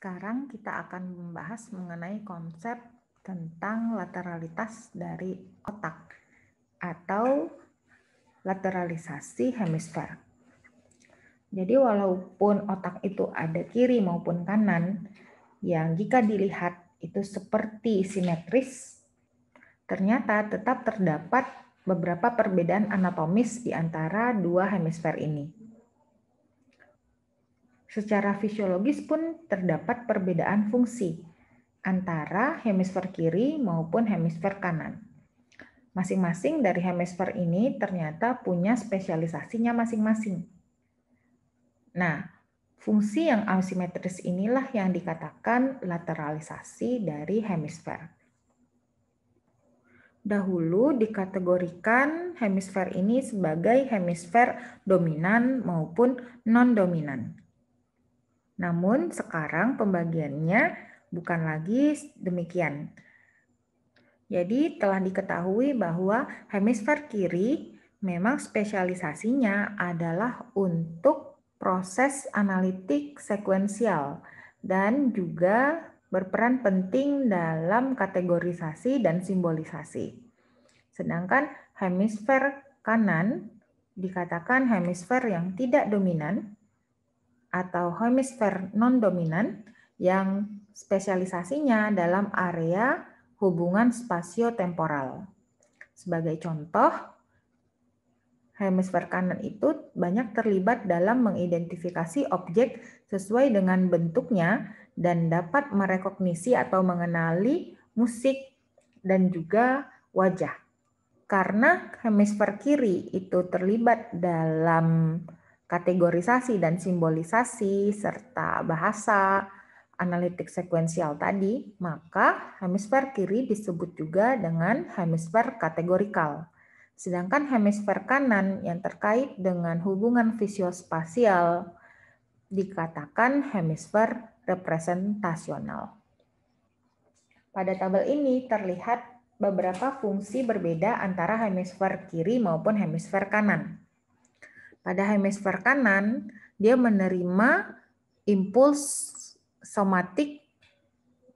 Sekarang kita akan membahas mengenai konsep tentang lateralitas dari otak atau lateralisasi hemisfer. Jadi walaupun otak itu ada kiri maupun kanan, yang jika dilihat itu seperti simetris, ternyata tetap terdapat beberapa perbedaan anatomis di antara dua hemisfer ini. Secara fisiologis pun terdapat perbedaan fungsi antara hemisfer kiri maupun hemisfer kanan. Masing-masing dari hemisfer ini ternyata punya spesialisasinya masing-masing. Nah, fungsi yang asimetris inilah yang dikatakan lateralisasi dari hemisfer. Dahulu dikategorikan hemisfer ini sebagai hemisfer dominan maupun non-dominan. Namun sekarang pembagiannya bukan lagi demikian. Jadi telah diketahui bahwa hemisfer kiri memang spesialisasinya adalah untuk proses analitik sekuensial dan juga berperan penting dalam kategorisasi dan simbolisasi. Sedangkan hemisfer kanan dikatakan hemisfer yang tidak dominan atau hemisfer non-dominan yang spesialisasinya dalam area hubungan spasio-temporal. Sebagai contoh, hemisfer kanan itu banyak terlibat dalam mengidentifikasi objek sesuai dengan bentuknya dan dapat merekognisi atau mengenali musik dan juga wajah. Karena hemisfer kiri itu terlibat dalam kategorisasi dan simbolisasi serta bahasa analitik sekuensial tadi, maka hemisfer kiri disebut juga dengan hemisfer kategorikal. Sedangkan hemisfer kanan yang terkait dengan hubungan visiospasial dikatakan hemisfer representasional. Pada tabel ini terlihat beberapa fungsi berbeda antara hemisfer kiri maupun hemisfer kanan. Pada hemisfer kanan, dia menerima impuls somatik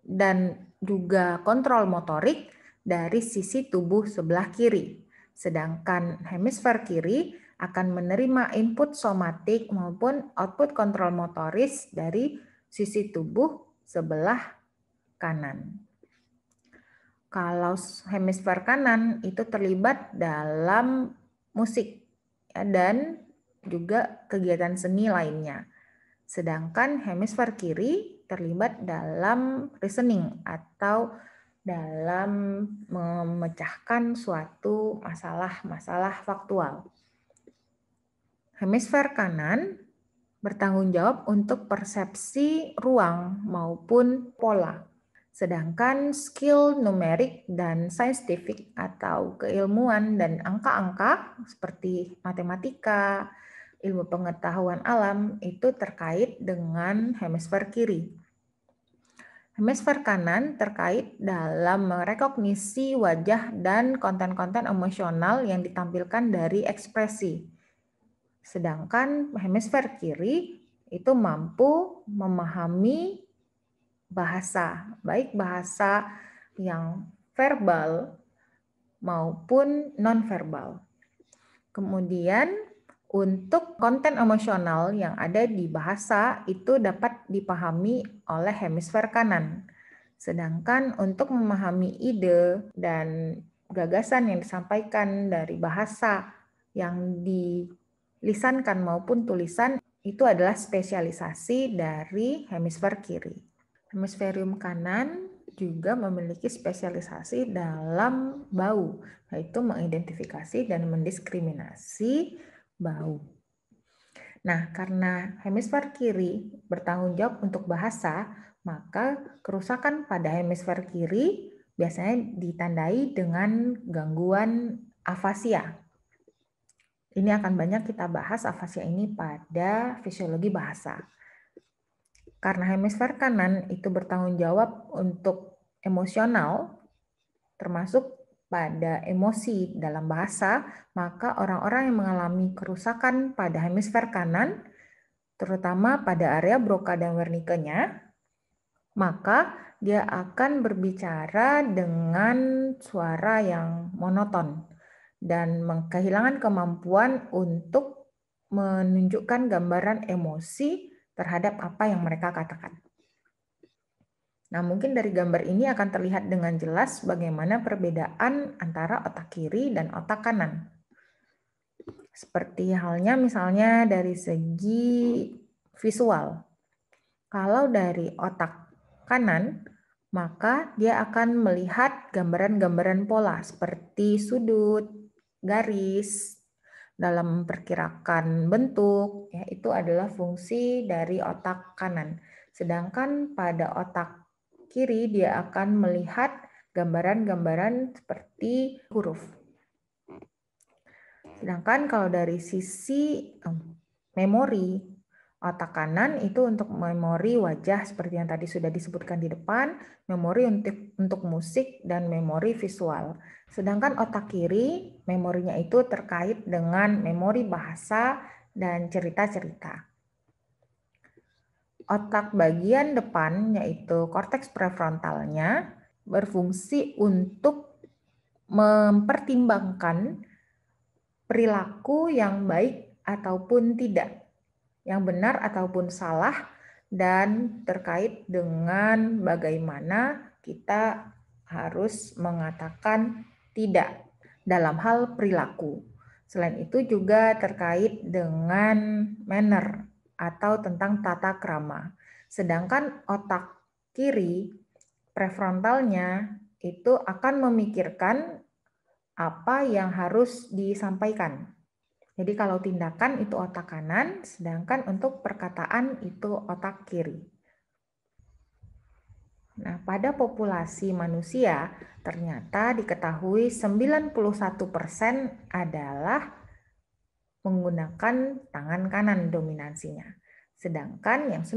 dan juga kontrol motorik dari sisi tubuh sebelah kiri. Sedangkan hemisfer kiri akan menerima input somatik maupun output kontrol motoris dari sisi tubuh sebelah kanan. Kalau hemisfer kanan itu terlibat dalam musik ya, dan juga kegiatan seni lainnya. Sedangkan hemisfer kiri terlibat dalam reasoning atau dalam memecahkan suatu masalah-masalah faktual. Hemisfer kanan bertanggung jawab untuk persepsi ruang maupun pola. Sedangkan skill numerik dan scientific atau keilmuan dan angka-angka seperti matematika, ilmu pengetahuan alam itu terkait dengan hemisfer kiri. Hemisfer kanan terkait dalam merekognisi wajah dan konten-konten emosional yang ditampilkan dari ekspresi. Sedangkan hemisfer kiri itu mampu memahami bahasa, baik bahasa yang verbal maupun nonverbal. Kemudian untuk konten emosional yang ada di bahasa itu dapat dipahami oleh hemisfer kanan. Sedangkan untuk memahami ide dan gagasan yang disampaikan dari bahasa yang dilisankan maupun tulisan itu adalah spesialisasi dari hemisfer kiri. Hemisferium kanan juga memiliki spesialisasi dalam bau, yaitu mengidentifikasi dan mendiskriminasi bau. Nah, karena hemisfer kiri bertanggung jawab untuk bahasa, maka kerusakan pada hemisfer kiri biasanya ditandai dengan gangguan afasia. Ini akan banyak kita bahas afasia ini pada fisiologi bahasa. Karena hemisfer kanan itu bertanggung jawab untuk emosional, termasuk pada emosi dalam bahasa, maka orang-orang yang mengalami kerusakan pada hemisfer kanan, terutama pada area Broca dan Wernicke-nya, maka dia akan berbicara dengan suara yang monoton dan kehilangan kemampuan untuk menunjukkan gambaran emosi terhadap apa yang mereka katakan. Nah, mungkin dari gambar ini akan terlihat dengan jelas bagaimana perbedaan antara otak kiri dan otak kanan. Seperti halnya misalnya dari segi visual. Kalau dari otak kanan, maka dia akan melihat gambaran-gambaran pola seperti sudut, garis, dalam memperkirakan bentuk, ya, itu adalah fungsi dari otak kanan. Sedangkan pada otak kiri, dia akan melihat gambaran-gambaran seperti huruf. Sedangkan kalau dari sisi memori, otak kanan itu untuk memori wajah seperti yang tadi sudah disebutkan di depan, memori untuk, untuk musik, dan memori visual. Sedangkan otak kiri, memorinya itu terkait dengan memori bahasa dan cerita-cerita. Otak bagian depan yaitu korteks prefrontalnya berfungsi untuk mempertimbangkan perilaku yang baik ataupun tidak, yang benar ataupun salah dan terkait dengan bagaimana kita harus mengatakan tidak dalam hal perilaku. Selain itu juga terkait dengan manner atau tentang tata krama. Sedangkan otak kiri prefrontalnya itu akan memikirkan apa yang harus disampaikan. Jadi kalau tindakan itu otak kanan, sedangkan untuk perkataan itu otak kiri. Nah, pada populasi manusia ternyata diketahui 91% adalah menggunakan tangan kanan dominansinya. Sedangkan yang 9%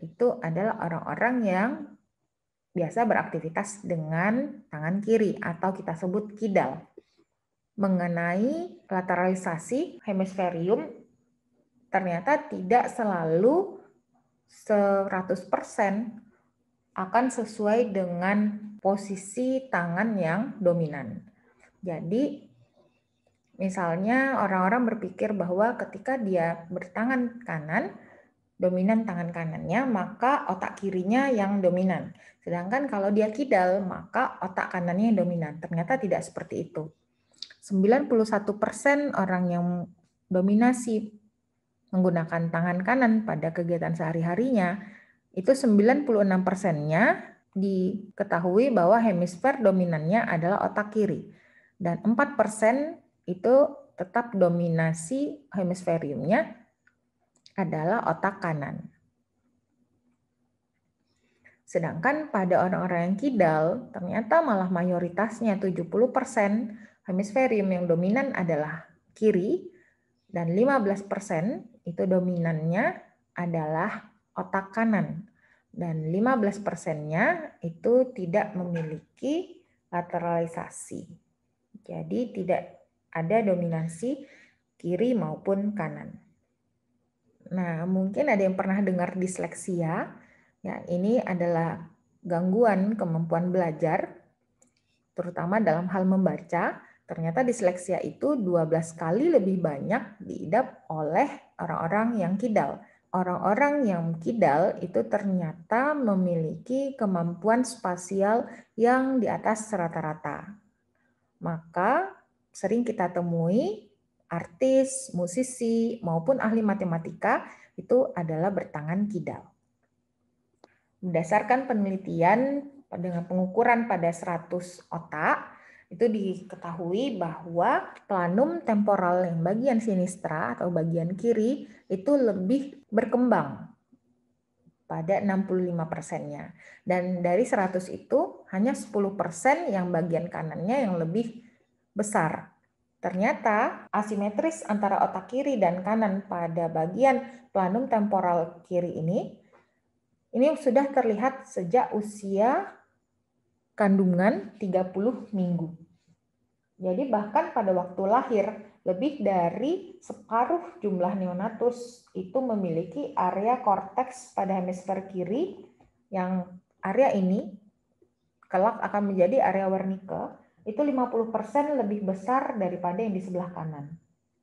itu adalah orang-orang yang biasa beraktivitas dengan tangan kiri atau kita sebut kidal. Mengenai lateralisasi hemisferium ternyata tidak selalu 100% akan sesuai dengan posisi tangan yang dominan. Jadi Misalnya orang-orang berpikir bahwa ketika dia bertangan kanan, dominan tangan kanannya, maka otak kirinya yang dominan. Sedangkan kalau dia kidal, maka otak kanannya yang dominan. Ternyata tidak seperti itu. 91% orang yang dominasi menggunakan tangan kanan pada kegiatan sehari-harinya, itu 96 persennya diketahui bahwa hemisfer dominannya adalah otak kiri. Dan 4 persen itu tetap dominasi hemisferiumnya adalah otak kanan. Sedangkan pada orang-orang yang kidal, ternyata malah mayoritasnya 70% hemisferium yang dominan adalah kiri, dan 15% itu dominannya adalah otak kanan. Dan 15%-nya itu tidak memiliki lateralisasi. Jadi tidak ada dominasi kiri maupun kanan. Nah, mungkin ada yang pernah dengar disleksia. Ya, ini adalah gangguan kemampuan belajar, terutama dalam hal membaca. Ternyata disleksia itu 12 kali lebih banyak diidap oleh orang-orang yang kidal. Orang-orang yang kidal itu ternyata memiliki kemampuan spasial yang di atas rata-rata. Maka sering kita temui artis, musisi, maupun ahli matematika itu adalah bertangan kidal. Berdasarkan penelitian dengan pengukuran pada 100 otak, itu diketahui bahwa planum temporal yang bagian sinistra atau bagian kiri itu lebih berkembang pada 65 persennya. Dan dari 100 itu hanya 10 persen yang bagian kanannya yang lebih besar. Ternyata asimetris antara otak kiri dan kanan pada bagian planum temporal kiri ini ini sudah terlihat sejak usia kandungan 30 minggu. Jadi bahkan pada waktu lahir lebih dari separuh jumlah neonatus itu memiliki area korteks pada hemisfer kiri yang area ini kelak akan menjadi area Wernicke itu 50% lebih besar daripada yang di sebelah kanan.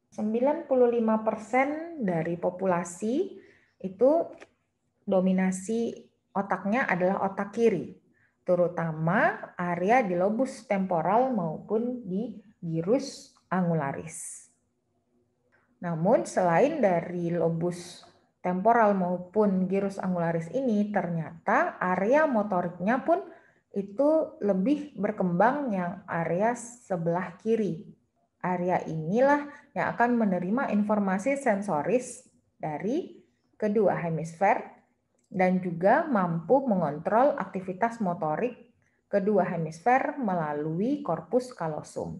95% dari populasi itu dominasi otaknya adalah otak kiri, terutama area di lobus temporal maupun di gyrus angularis. Namun selain dari lobus temporal maupun gyrus angularis ini, ternyata area motoriknya pun itu lebih berkembang yang area sebelah kiri. Area inilah yang akan menerima informasi sensoris dari kedua hemisfer dan juga mampu mengontrol aktivitas motorik kedua hemisfer melalui korpus kalosum.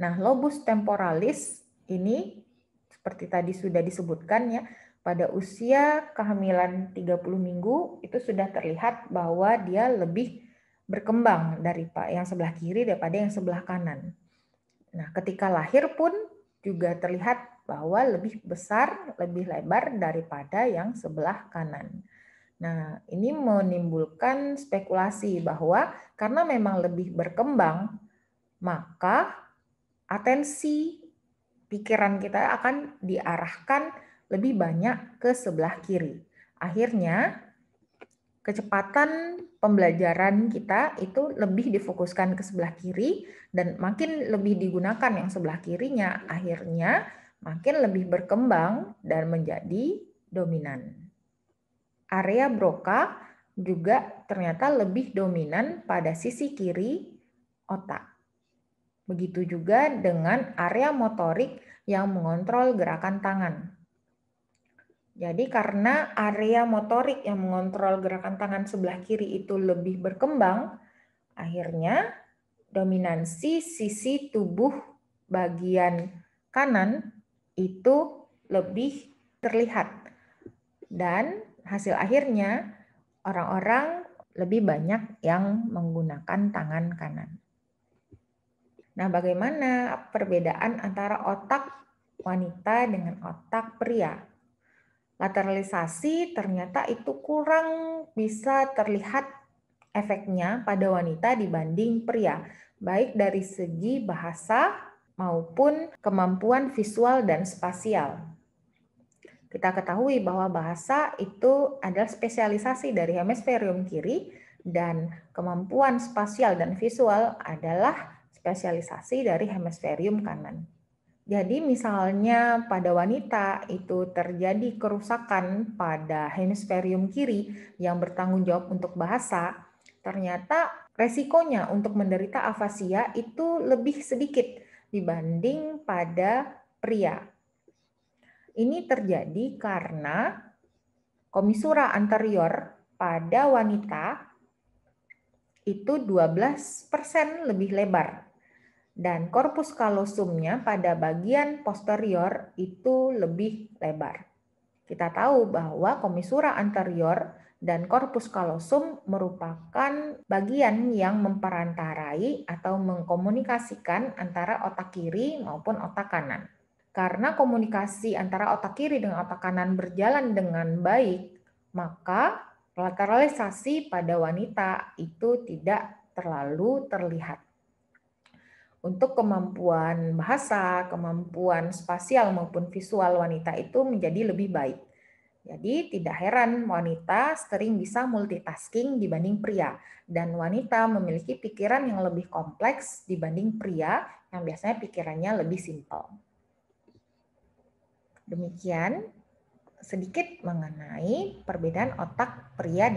Nah, lobus temporalis ini seperti tadi sudah disebutkan ya, pada usia kehamilan 30 minggu itu sudah terlihat bahwa dia lebih berkembang dari yang sebelah kiri daripada yang sebelah kanan. Nah, ketika lahir pun juga terlihat bahwa lebih besar, lebih lebar daripada yang sebelah kanan. Nah, ini menimbulkan spekulasi bahwa karena memang lebih berkembang, maka atensi pikiran kita akan diarahkan lebih banyak ke sebelah kiri. Akhirnya, kecepatan pembelajaran kita itu lebih difokuskan ke sebelah kiri dan makin lebih digunakan yang sebelah kirinya, akhirnya makin lebih berkembang dan menjadi dominan. Area Broca juga ternyata lebih dominan pada sisi kiri otak. Begitu juga dengan area motorik yang mengontrol gerakan tangan. Jadi karena area motorik yang mengontrol gerakan tangan sebelah kiri itu lebih berkembang, akhirnya dominansi sisi tubuh bagian kanan itu lebih terlihat. Dan hasil akhirnya orang-orang lebih banyak yang menggunakan tangan kanan. Nah, bagaimana perbedaan antara otak wanita dengan otak pria? lateralisasi ternyata itu kurang bisa terlihat efeknya pada wanita dibanding pria, baik dari segi bahasa maupun kemampuan visual dan spasial. Kita ketahui bahwa bahasa itu adalah spesialisasi dari hemisferium kiri dan kemampuan spasial dan visual adalah spesialisasi dari hemisferium kanan. Jadi misalnya pada wanita itu terjadi kerusakan pada hemisferium kiri yang bertanggung jawab untuk bahasa, ternyata resikonya untuk menderita afasia itu lebih sedikit dibanding pada pria. Ini terjadi karena komisura anterior pada wanita itu 12% lebih lebar dan korpus kalosumnya pada bagian posterior itu lebih lebar. Kita tahu bahwa komisura anterior dan korpus kalosum merupakan bagian yang memperantarai atau mengkomunikasikan antara otak kiri maupun otak kanan. Karena komunikasi antara otak kiri dengan otak kanan berjalan dengan baik, maka lateralisasi pada wanita itu tidak terlalu terlihat untuk kemampuan bahasa, kemampuan spasial maupun visual wanita itu menjadi lebih baik. Jadi tidak heran wanita sering bisa multitasking dibanding pria dan wanita memiliki pikiran yang lebih kompleks dibanding pria yang biasanya pikirannya lebih simpel. Demikian sedikit mengenai perbedaan otak pria